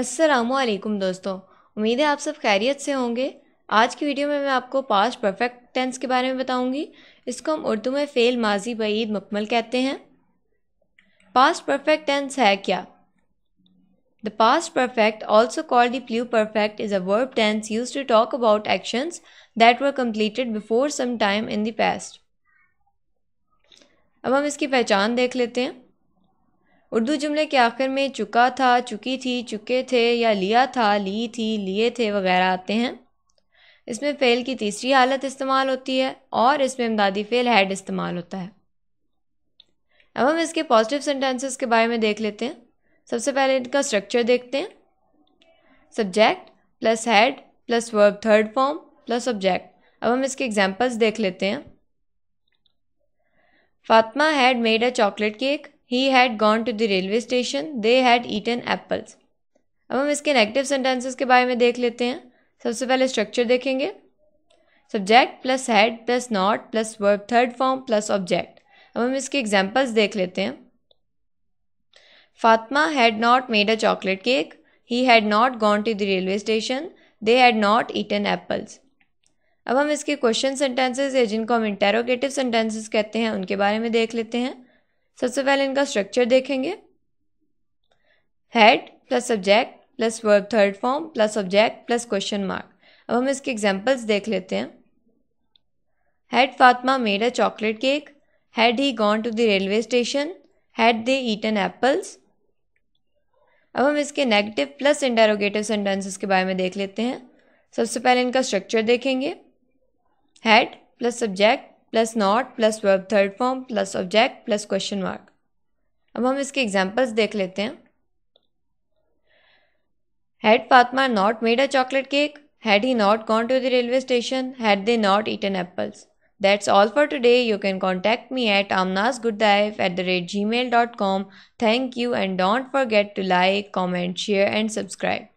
असलकुम दोस्तों उम्मीद है आप सब खैरियत से होंगे आज की वीडियो में मैं आपको पास्ट परफेक्ट टेंस के बारे में बताऊंगी इसको हम उर्दू में फ़ेल माजी बीद मकमल कहते हैं पास्ट परफेक्ट टेंस है क्या the past perfect also called the pluperfect is a verb tense use to talk about actions that were completed before some time in the past अब हम इसकी पहचान देख लेते हैं उर्दू जुमले के आखिर में चुका था चुकी थी चुके थे या लिया था ली थी लिए थे वगैरह आते हैं इसमें फ़ेल की तीसरी हालत इस्तेमाल होती है और इसमें इमदादी फ़ेल हैड इस्तेमाल होता है अब हम इसके पॉजिटिव सेंटेंसेस के बारे में देख लेते हैं सबसे पहले इनका स्ट्रक्चर देखते हैं subject plus had plus verb third form plus subject अब हम इसके एग्जांपल्स देख लेते हैं Fatima had made a chocolate cake he had gone to the railway station they had eaten apples अब हम इसके नेगेटिव सेंटेंसेस के बारे में देख लेते हैं सबसे पहले स्ट्रक्चर देखेंगे subject plus had plus not plus verb third form plus object अब हम इसके एग्जाम्पल्स देख लेते हैं Fatma had not made a chocolate cake he had not gone to the railway station they had not eaten apples अब हम इसके question sentences या जिनको हम इंटेरोगेटिव सेंटेंसेज कहते हैं उनके बारे में देख लेते हैं सबसे पहले इनका स्ट्रक्चर देखेंगे had plus subject plus verb third form plus object plus question mark अब हम इसके एग्जाम्पल्स देख लेते हैं had Fatma made a chocolate cake had he gone to the railway station had they eaten apples अब हम इसके नेगेटिव प्लस इंटेरोगेटिव सेंटेंसेस के बारे में देख लेते हैं सबसे पहले इनका स्ट्रक्चर देखेंगे had plus subject plus not plus verb third form plus object plus question mark. अब हम इसके examples देख लेते हैं. Had Fatma not made a chocolate cake? Had he not gone to the railway station? Had they not eaten apples? That's all for today. You can contact me at amnasgooddive at the rate gmail.com. Thank you and don't forget to like, comment, share and subscribe.